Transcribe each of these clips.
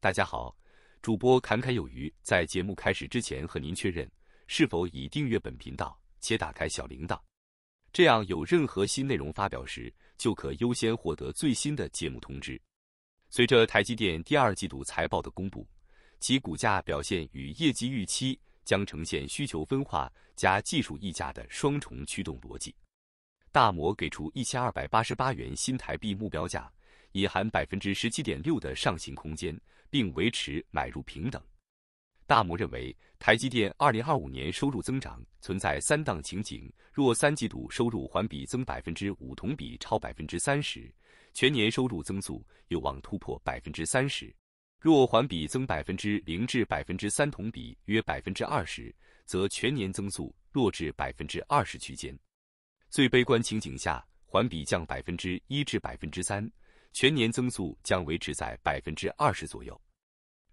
大家好，主播侃侃有余。在节目开始之前，和您确认是否已订阅本频道且打开小铃铛，这样有任何新内容发表时，就可优先获得最新的节目通知。随着台积电第二季度财报的公布，其股价表现与业绩预期将呈现需求分化加技术溢价的双重驱动逻辑。大摩给出一千二百八十八元新台币目标价。隐含百分之十七点六的上行空间，并维持买入平等。大摩认为，台积电二零二五年收入增长存在三档情景：若三季度收入环比增百分之五，同比超百分之三十，全年收入增速有望突破百分之三十；若环比增百分之零至百分之三，同比约百分之二十，则全年增速落至百分之二十区间；最悲观情景下，环比降百分之一至百分之三。全年增速将维持在百分之二十左右，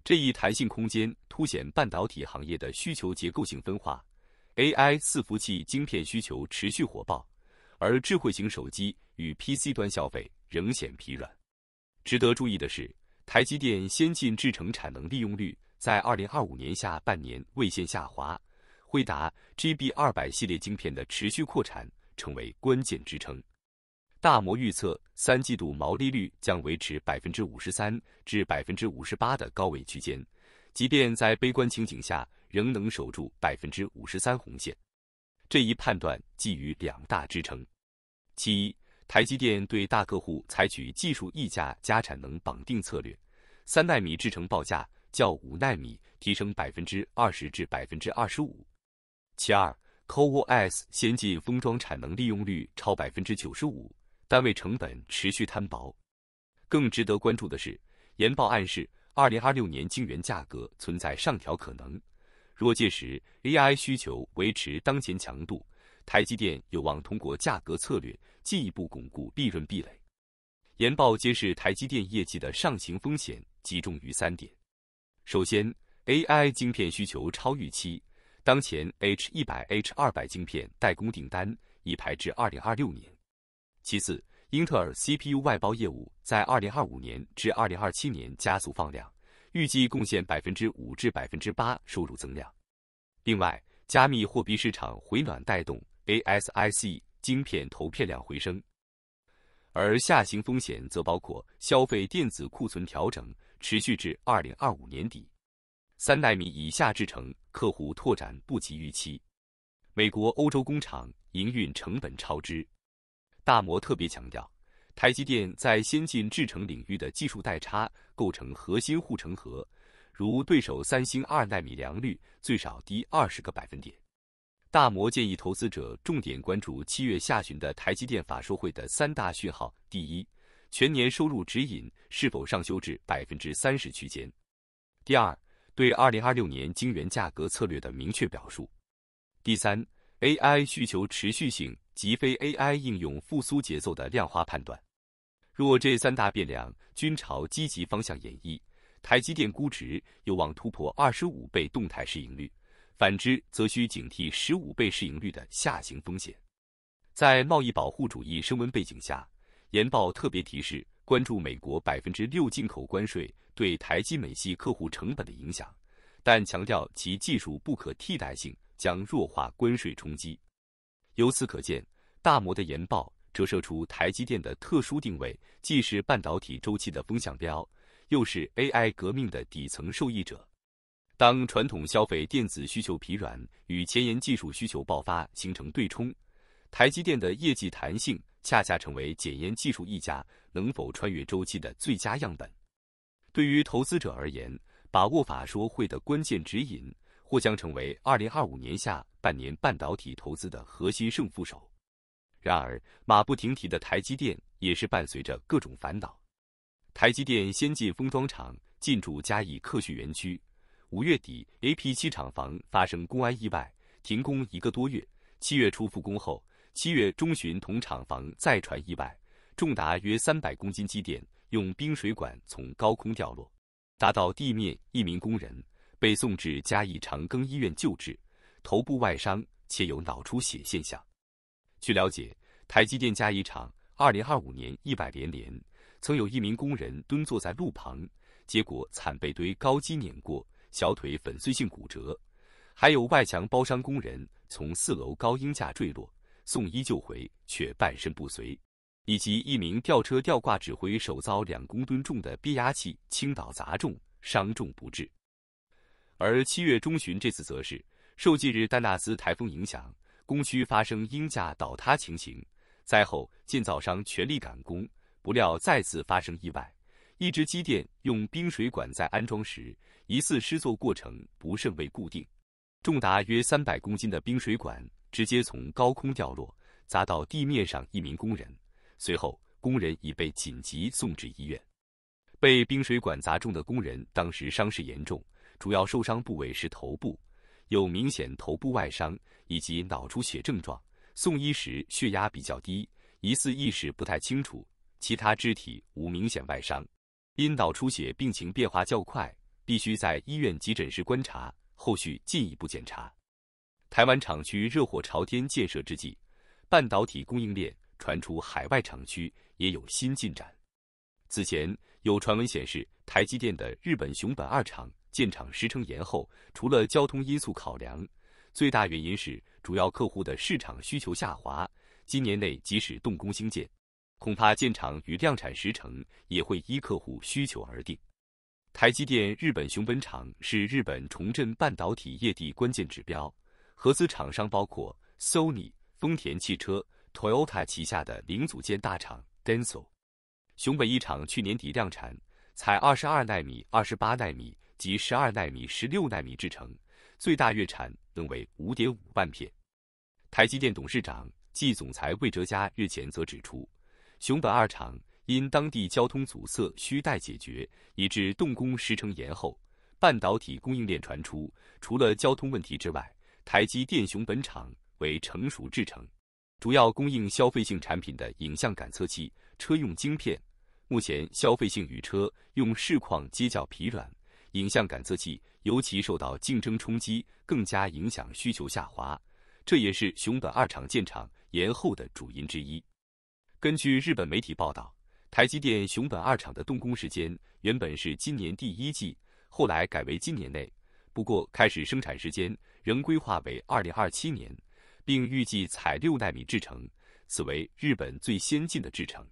这一弹性空间凸显半导体行业的需求结构性分化。AI 伺服器晶片需求持续火爆，而智慧型手机与 PC 端消费仍显疲软。值得注意的是，台积电先进制程产能利用率在二零二五年下半年未现下滑，辉达 GB 二百系列晶片的持续扩产成为关键支撑。大摩预测，三季度毛利率将维持百分之五十三至百分之五十八的高位区间，即便在悲观情景下，仍能守住百分之五十三红线。这一判断基于两大支撑：其一，台积电对大客户采取技术溢价加产能绑定策略，三纳米制程报价较五纳米提升百分之二十至百分之二十五；其二，CoWoS 先进封装产能利用率超百分之九十五。单位成本持续摊薄，更值得关注的是，研报暗示，二零二六年晶圆价格存在上调可能。若届时 AI 需求维持当前强度，台积电有望通过价格策略进一步巩固利润壁垒。研报揭示台积电业绩的上行风险集中于三点：首先，AI 晶片需求超预期，当前 H 一百、H 二百晶片代工订单已排至二零二六年。其次，英特尔 CPU 外包业务在2025年至2027年加速放量，预计贡献百分之五至百分之八收入增量。另外，加密货币市场回暖带动 ASIC 晶片投片量回升，而下行风险则包括消费电子库存调整持续至2025年底，三纳米以下制程客户拓展不及预期，美国、欧洲工厂营运成本超支。大摩特别强调，台积电在先进制程领域的技术代差构成核心护城河，如对手三星二纳米良率最少低二十个百分点。大摩建议投资者重点关注七月下旬的台积电法说会的三大讯号：第一，全年收入指引是否上修至百分之三十区间；第二，对二零二六年晶圆价格策略的明确表述；第三，AI 需求持续性。即非 AI 应用复苏节奏的量化判断。若这三大变量均朝积极方向演绎，台积电估值有望突破25倍动态市盈率；反之，则需警惕15倍市盈率的下行风险。在贸易保护主义升温背景下，研报特别提示关注美国6%进口关税对台积美系客户成本的影响，但强调其技术不可替代性将弱化关税冲击。由此可见，大摩的研报折射出台积电的特殊定位，既是半导体周期的风向标，又是 AI 革命的底层受益者。当传统消费电子需求疲软与前沿技术需求爆发形成对冲，台积电的业绩弹性恰恰成为检验技术溢价能否穿越周期的最佳样本。对于投资者而言，把握法说会的关键指引。或将成为二零二五年下半年半导体投资的核心胜负手。然而，马不停蹄的台积电也是伴随着各种烦恼。台积电先进封装厂进驻嘉义科学园区，五月底 A P 七厂房发生公安意外，停工一个多月。七月初复工后，七月中旬同厂房再传意外，重达约三百公斤机电用冰水管从高空掉落，砸到地面一名工人。被送至嘉义长庚医院救治，头部外伤且有脑出血现象。据了解，台积电嘉义厂2025年意外连连，曾有一名工人蹲坐在路旁，结果惨被堆高机碾过，小腿粉碎性骨折；还有外墙包伤工人从四楼高音架坠落，送医救回却半身不遂；以及一名吊车吊挂指挥手遭两公吨重的变压器倾倒砸中，伤重不治。而七月中旬这次则是受近日丹纳斯台风影响，工区发生鹰架倒塌情形。灾后建造商全力赶工，不料再次发生意外：一只机电用冰水管在安装时疑似施作过程不慎未固定，重达约三百公斤的冰水管直接从高空掉落，砸到地面上一名工人。随后，工人已被紧急送至医院。被冰水管砸中的工人当时伤势严重。主要受伤部位是头部，有明显头部外伤以及脑出血症状。送医时血压比较低，疑似意识不太清楚，其他肢体无明显外伤。因脑出血病情变化较快，必须在医院急诊室观察，后续进一步检查。台湾厂区热火朝天建设之际，半导体供应链传出海外厂区也有新进展。此前有传闻显示，台积电的日本熊本二厂。建厂时程延后，除了交通因素考量，最大原因是主要客户的市场需求下滑。今年内即使动工兴建，恐怕建厂与量产时程也会依客户需求而定。台积电日本熊本厂是日本重振半导体业地关键指标，合资厂商包括 Sony、丰田汽车、Toyota 旗下的零组件大厂 Denso。熊本一厂去年底量产，采22纳米、28纳米。及十二纳米、十六纳米制程，最大月产能为五点五万片。台积电董事长暨总裁魏哲嘉日前则指出，熊本二厂因当地交通阻塞需待解决，以致动工时程延后。半导体供应链传出，除了交通问题之外，台积电熊本厂为成熟制程，主要供应消费性产品的影像感测器、车用晶片。目前消费性与车用市况皆较疲软。影像感测器尤其受到竞争冲击，更加影响需求下滑，这也是熊本二厂建厂延后的主因之一。根据日本媒体报道，台积电熊本二厂的动工时间原本是今年第一季，后来改为今年内，不过开始生产时间仍规划为二零二七年，并预计采六纳米制程，此为日本最先进的制程。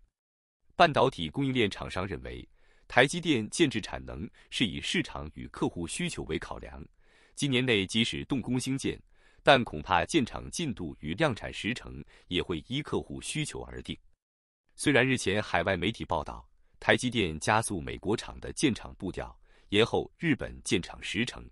半导体供应链厂商认为。台积电建制产能是以市场与客户需求为考量，今年内即使动工兴建，但恐怕建厂进度与量产时程也会依客户需求而定。虽然日前海外媒体报道台积电加速美国厂的建厂步调，延后日本建厂时程，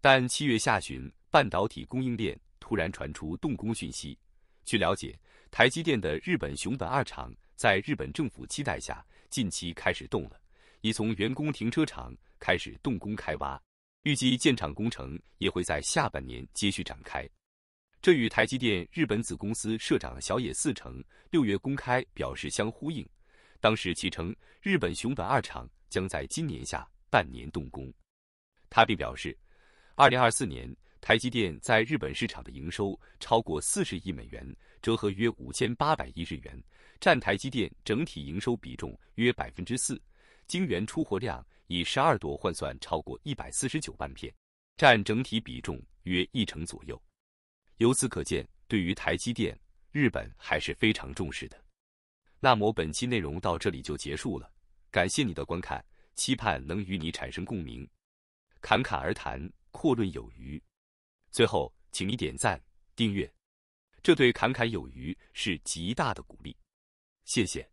但七月下旬半导体供应链突然传出动工讯息。据了解，台积电的日本熊本二厂在日本政府期待下，近期开始动了。已从员工停车场开始动工开挖，预计建厂工程也会在下半年继续展开。这与台积电日本子公司社长小野四成六月公开表示相呼应。当时其称，日本熊本二厂将在今年下半年动工。他并表示，二零二四年台积电在日本市场的营收超过四十亿美元，折合约五千八百亿日元，占台积电整体营收比重约百分之四。晶圆出货量以十二朵换算，超过一百四十九万片，占整体比重约一成左右。由此可见，对于台积电，日本还是非常重视的。那么本期内容到这里就结束了，感谢你的观看，期盼能与你产生共鸣。侃侃而谈，阔论有余。最后，请你点赞、订阅，这对侃侃有余是极大的鼓励。谢谢。